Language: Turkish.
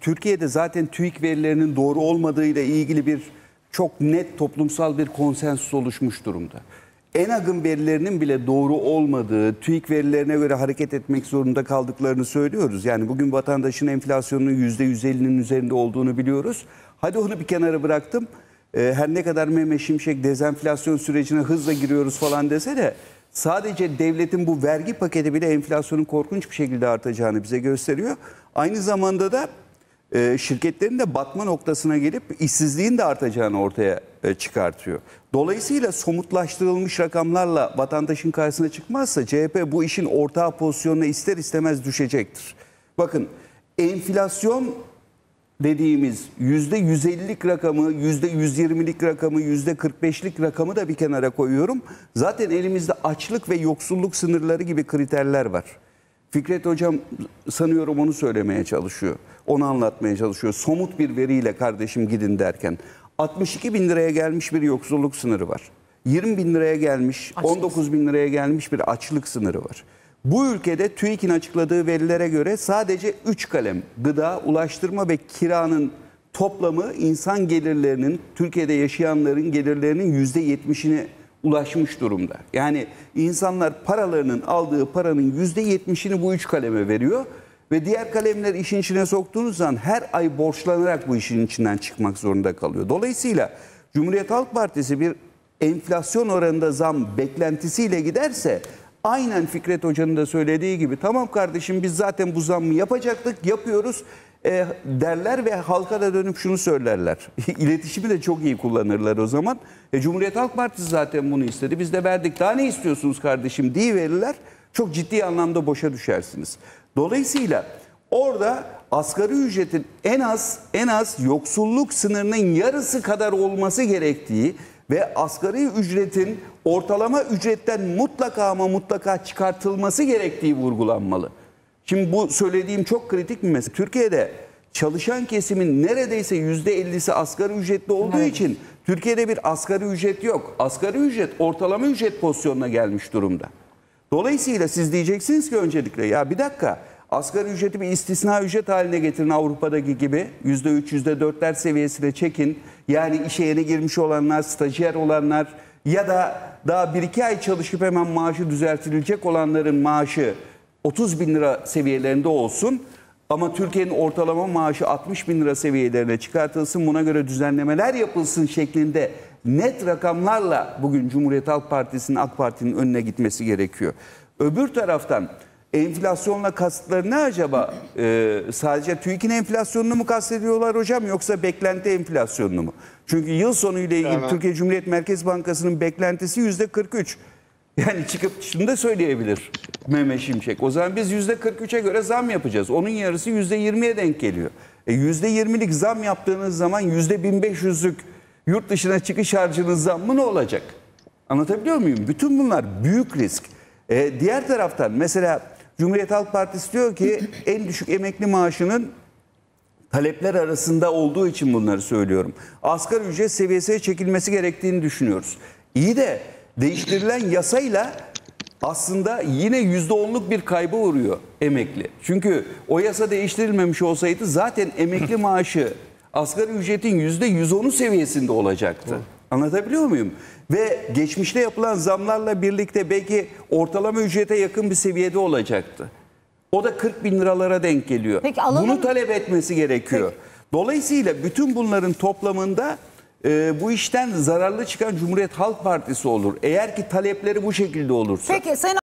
Türkiye'de zaten TÜİK verilerinin doğru olmadığıyla ilgili bir çok net toplumsal bir konsensus oluşmuş durumda. Enag'ın verilerinin bile doğru olmadığı, TÜİK verilerine göre hareket etmek zorunda kaldıklarını söylüyoruz. Yani bugün vatandaşın enflasyonunun %150'nin üzerinde olduğunu biliyoruz. Hadi onu bir kenara bıraktım. Ee, her ne kadar Mehmet Şimşek dezenflasyon sürecine hızla giriyoruz falan dese de sadece devletin bu vergi paketi bile enflasyonun korkunç bir şekilde artacağını bize gösteriyor. Aynı zamanda da e, şirketlerin de batma noktasına gelip işsizliğin de artacağını ortaya e, çıkartıyor. Dolayısıyla somutlaştırılmış rakamlarla vatandaşın karşısına çıkmazsa CHP bu işin ortağı pozisyonuna ister istemez düşecektir. Bakın enflasyon dediğimiz %150'lik rakamı, %120'lik rakamı, %45'lik rakamı da bir kenara koyuyorum. Zaten elimizde açlık ve yoksulluk sınırları gibi kriterler var. Fikret Hocam sanıyorum onu söylemeye çalışıyor. Onu anlatmaya çalışıyor. Somut bir veriyle kardeşim gidin derken. 62 bin liraya gelmiş bir yoksulluk sınırı var. 20 bin liraya gelmiş, açlık. 19 bin liraya gelmiş bir açlık sınırı var. Bu ülkede TÜİK'in açıkladığı verilere göre sadece 3 kalem gıda, ulaştırma ve kiranın toplamı insan gelirlerinin, Türkiye'de yaşayanların gelirlerinin %70'ini ulaşmış durumda. Yani insanlar paralarının aldığı paranın yüzde yetmişini bu üç kaleme veriyor ve diğer kalemler işin içine soktuğunuz zaman her ay borçlanarak bu işin içinden çıkmak zorunda kalıyor. Dolayısıyla Cumhuriyet Halk Partisi bir enflasyon oranında zam beklentisiyle giderse Aynen Fikret Hoca'nın da söylediği gibi tamam kardeşim biz zaten bu zammı yapacaktık yapıyoruz e, derler ve halka da dönüp şunu söylerler. İletişimi de çok iyi kullanırlar o zaman. E, Cumhuriyet Halk Partisi zaten bunu istedi. Biz de verdik. Daha ne istiyorsunuz kardeşim diye verirler. Çok ciddi anlamda boşa düşersiniz. Dolayısıyla orada asgari ücretin en az en az yoksulluk sınırının yarısı kadar olması gerektiği ve asgari ücretin ortalama ücretten mutlaka ama mutlaka çıkartılması gerektiği vurgulanmalı. Şimdi bu söylediğim çok kritik bir mesele. Türkiye'de çalışan kesimin neredeyse yüzde %50'si asgari ücretli olduğu evet. için Türkiye'de bir asgari ücret yok. Asgari ücret ortalama ücret pozisyonuna gelmiş durumda. Dolayısıyla siz diyeceksiniz ki öncelikle ya bir dakika Asgari ücreti bir istisna ücret haline getirin Avrupa'daki gibi. %3, %4'ler seviyesine çekin. Yani işe yeni girmiş olanlar, stajyer olanlar ya da daha 1-2 ay çalışıp hemen maaşı düzeltilecek olanların maaşı 30 bin lira seviyelerinde olsun. Ama Türkiye'nin ortalama maaşı 60 bin lira seviyelerine çıkartılsın buna göre düzenlemeler yapılsın şeklinde net rakamlarla bugün Cumhuriyet Halk Partisi'nin AK Parti'nin önüne gitmesi gerekiyor. Öbür taraftan enflasyonla kastları ne acaba? Ee, sadece TÜİK'in enflasyonunu mu kastediyorlar hocam yoksa beklenti enflasyonunu mu? Çünkü yıl sonu ile ilgili Tamam. Türkiye Cumhuriyet Merkez Bankası'nın beklentisi yüzde 43. Yani çıkıp şunu da söyleyebilir Mehmet Şimşek. O zaman biz yüzde 43'e göre zam yapacağız. Onun yarısı yüzde 20'ye denk geliyor. E, yüzde 20'lik zam yaptığınız zaman yüzde 1500'lük yurt dışına çıkış harcınız zammı ne olacak? Anlatabiliyor muyum? Bütün bunlar büyük risk. E, diğer taraftan mesela Cumhuriyet Halk Partisi diyor ki en düşük emekli maaşının talepler arasında olduğu için bunları söylüyorum. Asgari ücret seviyesine çekilmesi gerektiğini düşünüyoruz. İyi de değiştirilen yasayla aslında yine %10'luk bir kayba uğruyor emekli. Çünkü o yasa değiştirilmemiş olsaydı zaten emekli maaşı asgari ücretin %110'u seviyesinde olacaktı. Anlatabiliyor muyum? Ve geçmişte yapılan zamlarla birlikte belki ortalama ücrete yakın bir seviyede olacaktı. O da 40 bin liralara denk geliyor. Peki, alalım. Bunu talep etmesi gerekiyor. Peki. Dolayısıyla bütün bunların toplamında e, bu işten zararlı çıkan Cumhuriyet Halk Partisi olur. Eğer ki talepleri bu şekilde olursa. Peki Sayın